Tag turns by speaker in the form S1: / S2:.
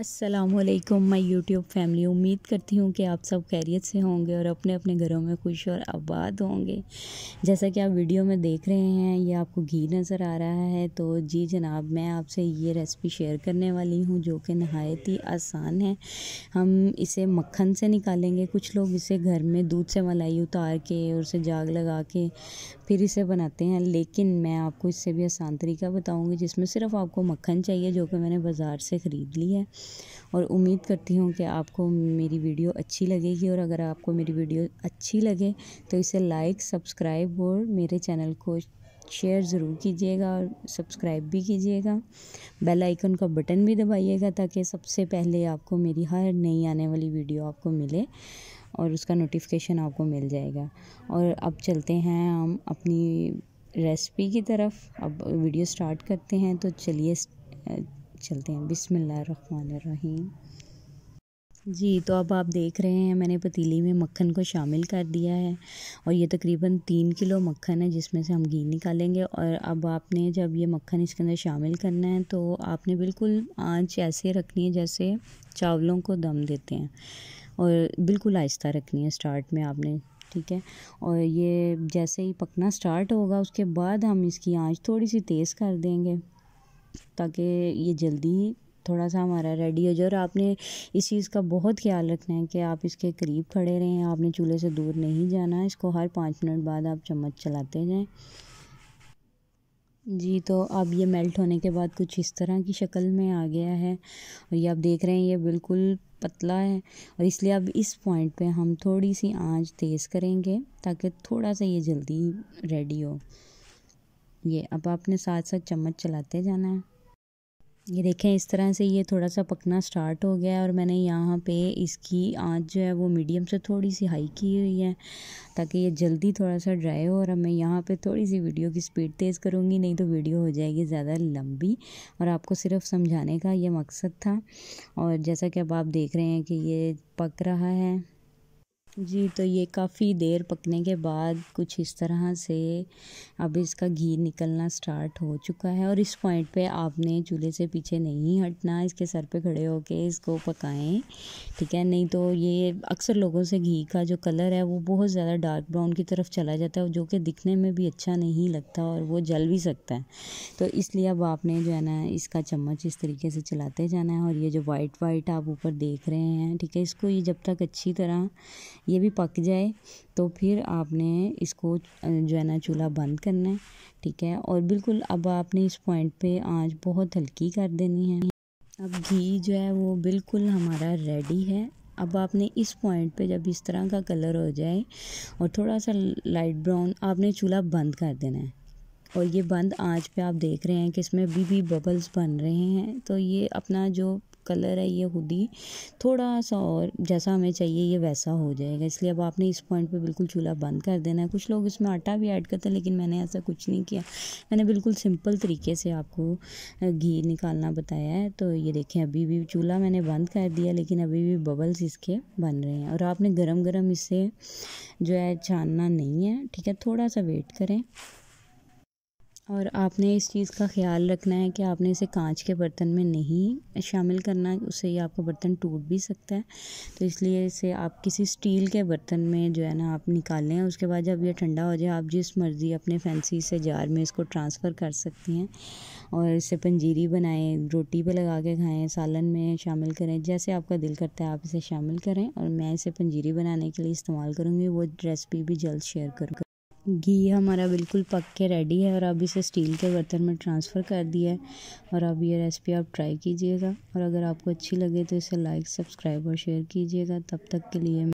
S1: असलकम मैं YouTube family उम्मीद करती हूँ कि आप सब खैरियत से होंगे और अपने अपने घरों में खुश और आबाद होंगे जैसा कि आप वीडियो में देख रहे हैं ये आपको घी नज़र आ रहा है तो जी जनाब मैं आपसे ये रेसिपी शेयर करने वाली हूँ जो कि नहायत ही आसान है हम इसे मक्खन से निकालेंगे कुछ लोग इसे घर में दूध से मलाई उतार के और उसे जाग लगा के फिर इसे बनाते हैं लेकिन मैं आपको इससे भी आसान तरीका बताऊँगी जिसमें सिर्फ आपको मक्खन चाहिए जो कि मैंने बाज़ार से ख़रीद ली है और उम्मीद करती हूँ कि आपको मेरी वीडियो अच्छी लगेगी और अगर आपको मेरी वीडियो अच्छी लगे तो इसे लाइक सब्सक्राइब और मेरे चैनल को शेयर ज़रूर कीजिएगा और सब्सक्राइब भी कीजिएगा बेल आइकन का बटन भी दबाइएगा ताकि सबसे पहले आपको मेरी हर नई आने वाली वीडियो आपको मिले और उसका नोटिफिकेशन आपको मिल जाएगा और अब चलते हैं हम अपनी रेसिपी की तरफ अब वीडियो स्टार्ट करते हैं तो चलिए चलते हैं बिसमीम जी तो अब आप देख रहे हैं मैंने पतीली में मक्खन को शामिल कर दिया है और ये तकरीबन तीन किलो मक्खन है जिसमें से हम घी निकालेंगे और अब आपने जब ये मक्खन इसके अंदर शामिल करना है तो आपने बिल्कुल आंच ऐसे रखनी है जैसे चावलों को दम देते हैं और बिल्कुल आहिस्ता रखनी है स्टार्ट में आपने ठीक है और ये जैसे ही पकना स्टार्ट होगा उसके बाद हम इसकी आँच थोड़ी सी तेज़ कर देंगे ताकि ये जल्दी थोड़ा सा हमारा रेडी हो जाए और आपने इस चीज़ का बहुत ख्याल रखना है कि आप इसके करीब खड़े रहें आपने चूल्हे से दूर नहीं जाना इसको हर पाँच मिनट बाद आप चम्मच चलाते जाएं जी तो अब ये मेल्ट होने के बाद कुछ इस तरह की शक्ल में आ गया है और ये आप देख रहे हैं ये बिल्कुल पतला है और इसलिए अब इस पॉइंट पे हम थोड़ी सी आंच तेज़ करेंगे ताकि थोड़ा सा ये जल्दी रेडी हो ये अब आपने साथ साथ चम्मच चलाते जाना है ये देखें इस तरह से ये थोड़ा सा पकना स्टार्ट हो गया है और मैंने यहाँ पे इसकी आँच जो है वो मीडियम से थोड़ी सी हाई की हुई है ताकि ये जल्दी थोड़ा सा ड्राई हो और अब मैं यहाँ पे थोड़ी सी वीडियो की स्पीड तेज़ करूँगी नहीं तो वीडियो हो जाएगी ज़्यादा लंबी और आपको सिर्फ समझाने का ये मकसद था और जैसा कि अब आप देख रहे हैं कि ये पक रहा है जी तो ये काफ़ी देर पकने के बाद कुछ इस तरह से अब इसका घी निकलना स्टार्ट हो चुका है और इस पॉइंट पे आपने चूल्हे से पीछे नहीं हटना इसके सर पे खड़े होके इसको पकाएं ठीक है नहीं तो ये अक्सर लोगों से घी का जो कलर है वो बहुत ज़्यादा डार्क ब्राउन की तरफ चला जाता है जो कि दिखने में भी अच्छा नहीं लगता और वो जल भी सकता है तो इसलिए अब आपने जो है ना इसका चम्मच इस तरीके से चलाते जाना है और ये जो वाइट वाइट आप ऊपर देख रहे हैं ठीक है इसको ये जब तक अच्छी तरह ये भी पक जाए तो फिर आपने इसको जो है ना चूल्हा बंद करना है ठीक है और बिल्कुल अब आपने इस पॉइंट पे आंच बहुत हल्की कर देनी है अब घी जो है वो बिल्कुल हमारा रेडी है अब आपने इस पॉइंट पे जब इस तरह का कलर हो जाए और थोड़ा सा लाइट ब्राउन आपने चूल्हा बंद कर देना है और ये बंद आंच पे आप देख रहे हैं कि इसमें अभी भी बबल्स बन रहे हैं तो ये अपना जो कलर है ये हुदी थोड़ा सा और जैसा हमें चाहिए ये वैसा हो जाएगा इसलिए अब आपने इस पॉइंट पे बिल्कुल चूल्हा बंद कर देना है कुछ लोग इसमें आटा भी ऐड करते हैं लेकिन मैंने ऐसा कुछ नहीं किया मैंने बिल्कुल सिंपल तरीके से आपको घी निकालना बताया है तो ये देखें अभी भी चूल्हा मैंने बंद कर दिया लेकिन अभी भी बबल्स इसके बन रहे हैं और आपने गर्म गर्म इसे जो है छानना नहीं है ठीक है थोड़ा सा वेट करें और आपने इस चीज़ का ख्याल रखना है कि आपने इसे कांच के बर्तन में नहीं शामिल करना उससे ही आपका बर्तन टूट भी सकता है तो इसलिए इसे आप किसी स्टील के बर्तन में जो है ना आप निकालें उसके बाद जब ये ठंडा हो जाए आप जिस मर्ज़ी अपने फैंसी से जार में इसको ट्रांसफ़र कर सकती हैं और इसे पंजीरी बनाएं रोटी पर लगा के खाएँ सालन में शामिल करें जैसे आपका दिल करता है आप इसे शामिल करें और मैं इसे पंजीरी बनाने के लिए इस्तेमाल करूँगी वो रेसिपी भी जल्द शेयर करूँगा घी हमारा बिल्कुल पक के रेडी है और अब इसे स्टील के बर्तन में ट्रांसफ़र कर दिया है और अब ये रेसिपी आप ट्राई कीजिएगा और अगर आपको अच्छी लगे तो इसे लाइक सब्सक्राइब और शेयर कीजिएगा तब तक के लिए